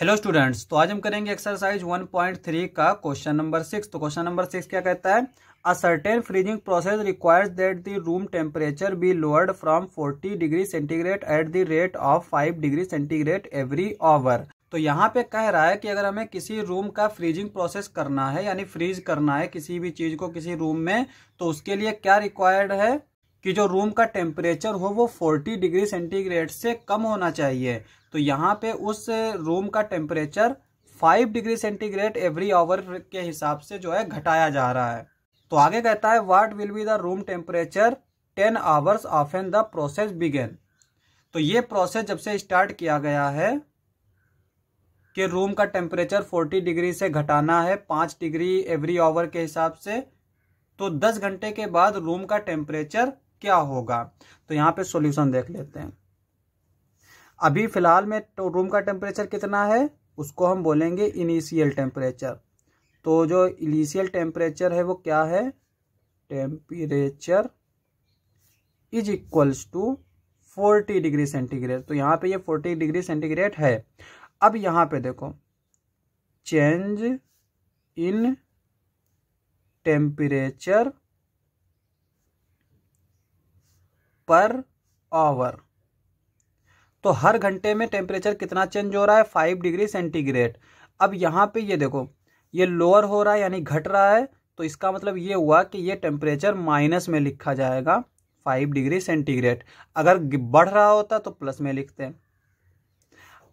hello students तो आज हम करेंगे एक्सरसाइज 1.3 का क्वेश्चन नंबर सिक्स तो क्वेश्चन नंबर सिक्स क्या कहता है a certain freezing process requires that the room temperature be lowered from 40 degree centigrade at the rate of 5 degree centigrade every hour तो यहाँ पे कह रहा है कि अगर हमें किसी रूम का फ्रीजिंग प्रोसेस करना है यानी फ्रीज करना है किसी भी चीज़ को किसी रूम में तो उसके लिए क्या रिक्वायर्ड है कि जो रूम का टेम्परेचर हो वो 40 डिग्री सेंटीग्रेड से कम होना चाहिए तो यहाँ पे उस रूम का temperature 5 degree centigrade every hour के हिसाब से जो है घटाया जा रहा है तो आगे कहता है what will be the room temperature 10 hours of an the process begin तो ये प्रोसेस जब से स्टार्ट किया गया है कि रूम का टेम्परेचर फोर्टी डिग्री से घटाना है पाँच डिग्री एवरी आवर के हिसाब से तो 10 घंटे के बाद रूम का टेम्परेचर क्या होगा तो यहाँ पे सॉल्यूशन देख लेते हैं अभी फिलहाल में तो रूम का टेम्परेचर कितना है उसको हम बोलेंगे इनिशियल टेम्परेचर तो जो इनिशियल टेम्परेचर है वो क्या है temperature is equals to forty degree centigrade तो यहाँ पे ये फोर्टी डिग्री सेंटीग्रेड है अब यहाँ पे देखो change in temperature per hour तो हर घंटे में टेम्परेचर कितना चेंज हो रहा है फाइव डिग्री सेंटीग्रेड अब यहाँ पे ये देखो ये लोअर हो रहा है यानी घट रहा है तो इसका मतलब ये हुआ कि ये टेम्परेचर माइनस में लिखा जाएगा फाइव डिग्री सेंटीग्रेड अगर बढ़ रहा होता तो प्लस में लिखते हैं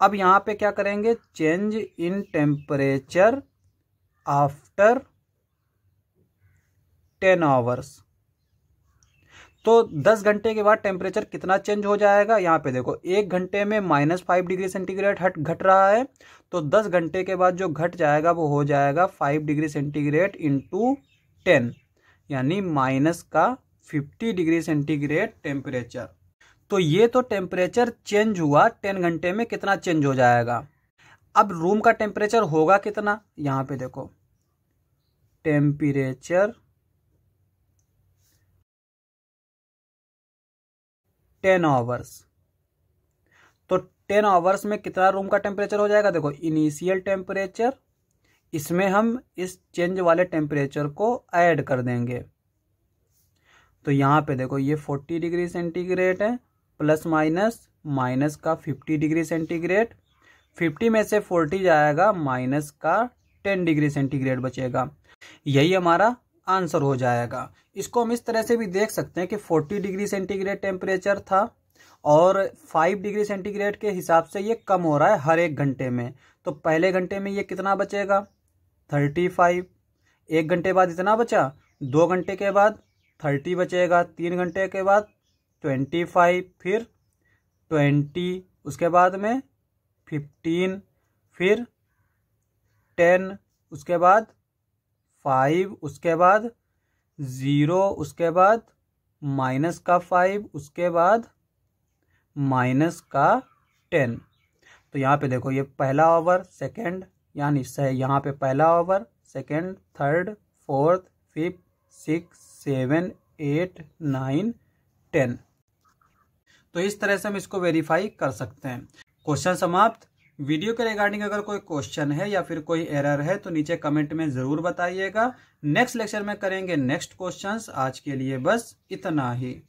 अब यहाँ पे क्या करेंगे change in temperature after ten hours तो 10 घंटे के बाद टेम्परेचर कितना चेंज हो जाएगा यहाँ पे देखो एक घंटे में माइनस फाइव डिग्री सेंटीग्रेड हट घट रहा है तो 10 घंटे के बाद जो घट जाएगा वो हो जाएगा five degree centigrade into ten यानी माइनस का 50 डिग्री सेंटीग्रेड टेम्परेचर तो ये तो टेम्परेचर चेंज हुआ 10 घंटे में कितना चेंज हो जाएगा अब रूम का टेम्परेचर होगा कितना यहाँ पे देखो टेम्परेचर टेन आवर्स तो टेन आवर्स में कितना रूम का टेम्परेचर हो जाएगा देखो इनिशियल टेम्परेचर इसमें हम इस चेंज वाले टेम्परेचर को ऐड कर देंगे तो यहाँ पे देखो ये फोर्टी डिग्री सेंटीग्रेड है प्लस माइनस माइनस का फिफ्टी डिग्री सेंटीग्रेड फिफ्टी में से फोर्टी जाएगा माइनस का टेन डिग्री सेंटीग्रेड बचेगा यही हमारा आंसर हो जाएगा इसको हम इस तरह से भी देख सकते हैं कि 40 डिग्री सेंटीग्रेड टेम्परेचर था और 5 डिग्री सेंटीग्रेड के हिसाब से ये कम हो रहा है हर एक घंटे में तो पहले घंटे में ये कितना बचेगा 35 एक घंटे बाद इतना बचा दो घंटे के बाद 30 बचेगा तीन घंटे के बाद 25 फिर 20 उसके बाद में 15 फिर 10 उसके बाद फाइव उसके बाद ज़ीरो उसके बाद माइनस का फाइव उसके बाद माइनस का टेन तो यहाँ पे देखो ये पहला ओवर सेकंड यानी से यहाँ पे पहला over second third fourth fifth six seven eight nine ten तो इस तरह से हम इसको वेरीफाई कर सकते हैं क्वेश्चन समाप्त वीडियो के रिगार्डिंग अगर कोई क्वेश्चन है या फिर कोई एरर है तो नीचे कमेंट में ज़रूर बताइएगा नेक्स्ट लेक्चर में करेंगे नेक्स्ट क्वेश्चंस आज के लिए बस इतना ही